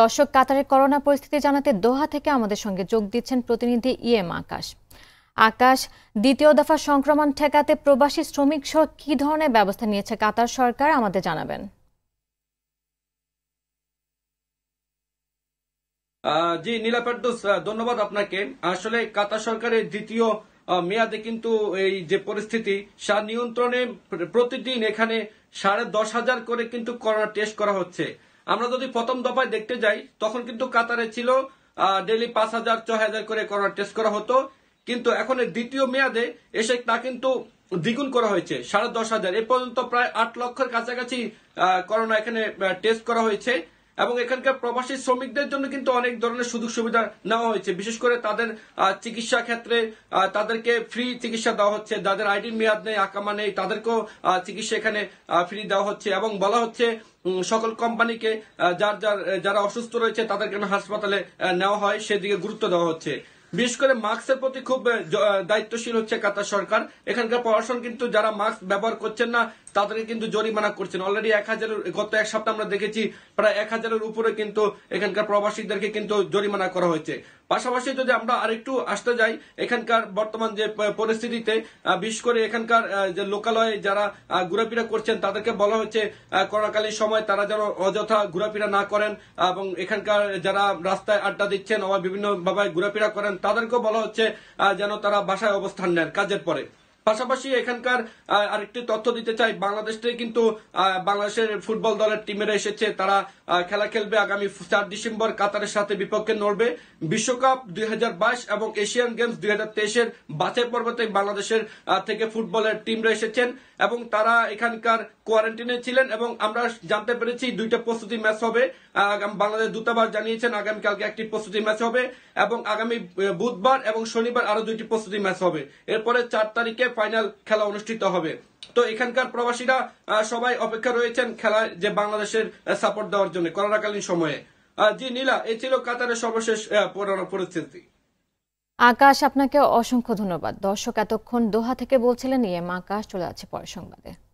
দর্শক কাতারের করোনা পরিস্থিতি জানাতে দোহা থেকে আমাদের সঙ্গে যোগ দিচ্ছেন প্রতিনিধি ইএম আকাশ আকাশ দ্বিতীয় দফা সংক্রমণ ঠেকাতে প্রবাসী শ্রমিক সহ কি ধরনের ব্যবস্থা নিয়েছে কাতার সরকার আমাদের জানাবেন জি নীলাপেরদোস ধন্যবাদ আপনাকে আসলে কাতার সরকারের দ্বিতীয় মেয়াদে কিন্তু এই যে পরিস্থিতি সা নিয়ন্ত্রণে প্রতিদিন এখানে সাড়ে দশ হাজার করে কিন্তু করোনা টেস্ট করা হচ্ছে আমরা যদি প্রথম দফায় দেখতে যাই তখন কিন্তু কাতারে ছিল ডেলি পাঁচ হাজার ছয় হাজার করে করোনা টেস্ট করা হতো কিন্তু এখন দ্বিতীয় মেয়াদে এসে তা কিন্তু দ্বিগুণ করা হয়েছে সাড়ে দশ হাজার এ পর্যন্ত প্রায় আট লক্ষের কাছাকাছি করোনা এখানে টেস্ট করা হয়েছে এবং এখানকার প্রবাসী শ্রমিকদের জন্য কিন্তু অনেক ধরনের সুযোগ সুবিধা নেওয়া হয়েছে বিশেষ করে তাদের চিকিৎসা ক্ষেত্রে তাদেরকে ফ্রি চিকিৎসা দেওয়া হচ্ছে যাদের আইডির মেয়াদ নেই আকামা নেই তাদেরকেও চিকিৎসা এখানে ফ্রি দেওয়া হচ্ছে এবং বলা হচ্ছে সকল কোম্পানিকে যার যার যারা অসুস্থ রয়েছে তাদেরকে হাসপাতালে নেওয়া হয় সেদিকে গুরুত্ব দেওয়া হচ্ছে বিশেষ করে মাস্কের প্রতি খুব দায়িত্বশীল হচ্ছে কাতার সরকার এখানকার প্রশাসন কিন্তু যারা মাস্ক ব্যবহার করছেন না তাদেরকে কিন্তু জরিমানা করছেন অলরেডি এক হাজারের গত এক সপ্তাহ আমরা দেখেছি প্রায় এক হাজারের উপরে কিন্তু এখানকার প্রবাসীদেরকে কিন্তু জরিমানা করা হয়েছে পাশাপাশি যদি আমরা আরেকটু আসতে যাই এখানকার বর্তমান যে পরিস্থিতিতে বিশেষ করে এখানকার যে লোকালয়ে যারা ঘোরাফেরা করছেন তাদেরকে বলা হয়েছে করাকালীন সময় তারা যেন অযথা ঘোরাফেরা না করেন এবং এখানকার যারা রাস্তায় আড্ডা দিচ্ছেন আবার বিভিন্নভাবে ভাবে করেন তাদেরকেও বলা হচ্ছে যেন তারা বাসায় অবস্থান নেন কাজের পরে পাশাপাশি এখানকার আরেকটি তথ্য দিতে চাই বাংলাদেশ থেকে কিন্তু বাংলাদেশের ফুটবল দলের টিমেরা এসেছে তারা খেলা খেলবে আগামী চার ডিসেম্বর কাতারের সাথে বিপক্ষে নড়বে বিশ্বকাপ দুই এবং এশিয়ান গেমস দুই হাজার তেইশের বাছাই পর্বতে বাংলাদেশের থেকে ফুটবলের টিমরা এসেছেন এবং তারা এখানকার কোয়ারেন্টিনে ছিলেন এবং আমরা জানতে পেরেছি দুইটা প্রস্তুতি ম্যাচ হবে বাংলাদেশ দূতাবাস জানিয়েছেন আগামীকালকে একটি প্রস্তুতি ম্যাচ হবে এবং আগামী বুধবার এবং শনিবার আরো দুইটি প্রস্তুতি ম্যাচ হবে এরপরে চার তারিখে ফাইনাল খেলা অনুষ্ঠিত হবে তো এখানকার প্রবাসীরা সবাই অপেক্ষা রয়েছেন খেলা যে বাংলাদেশের সাপোর্ট দেওয়ার জন্য করোনাকালীন সময়ে জি নীলা এ ছিল কাতারের সর্বশেষ পরিস্থিতি আকাশ আপনাকে অসংখ্য ধন্যবাদ দর্শক এতক্ষণ দোহা থেকে বলছিলেন ইএম আকাশ চলে আছে পরের সংবাদে